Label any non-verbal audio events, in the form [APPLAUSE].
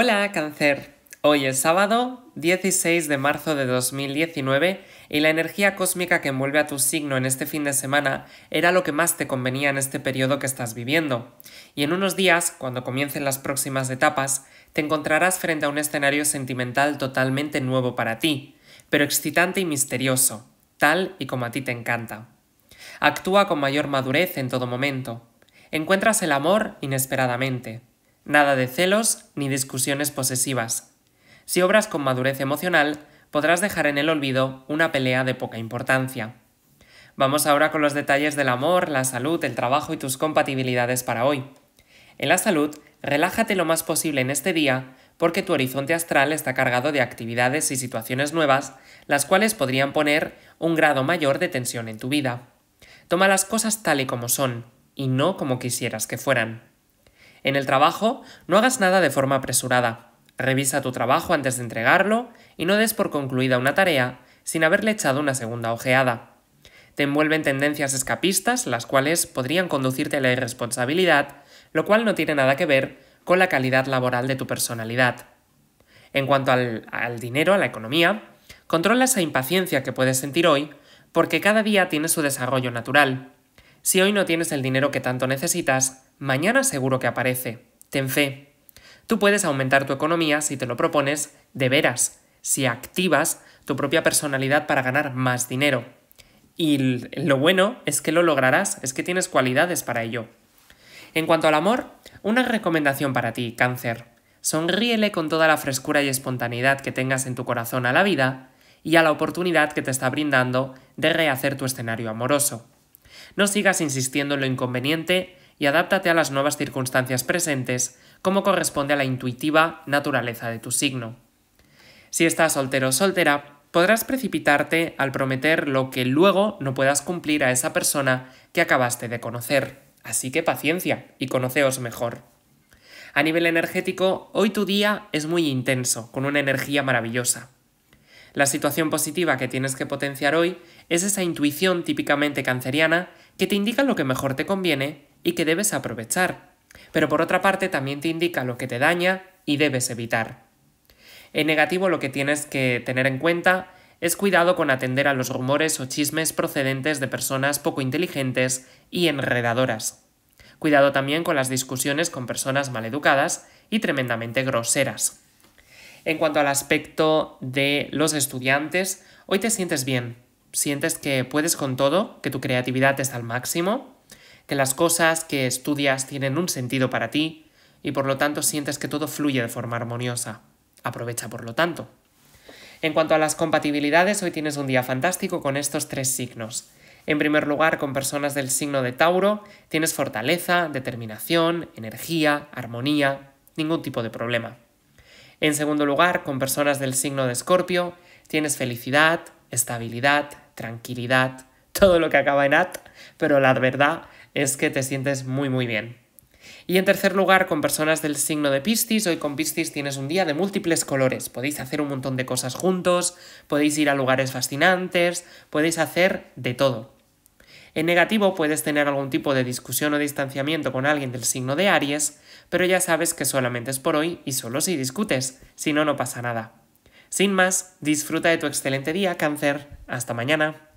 Hola cáncer, hoy es sábado 16 de marzo de 2019 y la energía cósmica que envuelve a tu signo en este fin de semana era lo que más te convenía en este periodo que estás viviendo. Y en unos días, cuando comiencen las próximas etapas, te encontrarás frente a un escenario sentimental totalmente nuevo para ti, pero excitante y misterioso, tal y como a ti te encanta. Actúa con mayor madurez en todo momento. Encuentras el amor inesperadamente Nada de celos ni discusiones posesivas. Si obras con madurez emocional, podrás dejar en el olvido una pelea de poca importancia. Vamos ahora con los detalles del amor, la salud, el trabajo y tus compatibilidades para hoy. En la salud, relájate lo más posible en este día porque tu horizonte astral está cargado de actividades y situaciones nuevas, las cuales podrían poner un grado mayor de tensión en tu vida. Toma las cosas tal y como son, y no como quisieras que fueran. En el trabajo, no hagas nada de forma apresurada. Revisa tu trabajo antes de entregarlo y no des por concluida una tarea sin haberle echado una segunda ojeada. Te envuelven tendencias escapistas, las cuales podrían conducirte a la irresponsabilidad, lo cual no tiene nada que ver con la calidad laboral de tu personalidad. En cuanto al, al dinero, a la economía, controla esa impaciencia que puedes sentir hoy porque cada día tiene su desarrollo natural. Si hoy no tienes el dinero que tanto necesitas, Mañana seguro que aparece. Ten fe. Tú puedes aumentar tu economía si te lo propones de veras, si activas tu propia personalidad para ganar más dinero. Y lo bueno es que lo lograrás, es que tienes cualidades para ello. En cuanto al amor, una recomendación para ti, cáncer. Sonríele con toda la frescura y espontaneidad que tengas en tu corazón a la vida y a la oportunidad que te está brindando de rehacer tu escenario amoroso. No sigas insistiendo en lo inconveniente y adáptate a las nuevas circunstancias presentes, como corresponde a la intuitiva naturaleza de tu signo. Si estás soltero o soltera, podrás precipitarte al prometer lo que luego no puedas cumplir a esa persona que acabaste de conocer. Así que paciencia y conoceos mejor. A nivel energético, hoy tu día es muy intenso, con una energía maravillosa. La situación positiva que tienes que potenciar hoy es esa intuición típicamente canceriana que te indica lo que mejor te conviene y que debes aprovechar, pero por otra parte también te indica lo que te daña y debes evitar. En negativo lo que tienes que tener en cuenta es cuidado con atender a los rumores o chismes procedentes de personas poco inteligentes y enredadoras. Cuidado también con las discusiones con personas maleducadas y tremendamente groseras. En cuanto al aspecto de los estudiantes, hoy te sientes bien, sientes que puedes con todo, que tu creatividad está al máximo, que las cosas que estudias tienen un sentido para ti y por lo tanto sientes que todo fluye de forma armoniosa. Aprovecha por lo tanto. En cuanto a las compatibilidades, hoy tienes un día fantástico con estos tres signos. En primer lugar, con personas del signo de Tauro, tienes fortaleza, determinación, energía, armonía, ningún tipo de problema. En segundo lugar, con personas del signo de Escorpio, tienes felicidad, estabilidad, tranquilidad, [LAUGHS] todo lo que acaba en at, pero la verdad es que te sientes muy muy bien. Y en tercer lugar, con personas del signo de Piscis, hoy con Piscis tienes un día de múltiples colores. Podéis hacer un montón de cosas juntos, podéis ir a lugares fascinantes, podéis hacer de todo. En negativo puedes tener algún tipo de discusión o distanciamiento con alguien del signo de Aries, pero ya sabes que solamente es por hoy y solo si discutes, si no, no pasa nada. Sin más, disfruta de tu excelente día, cáncer. Hasta mañana.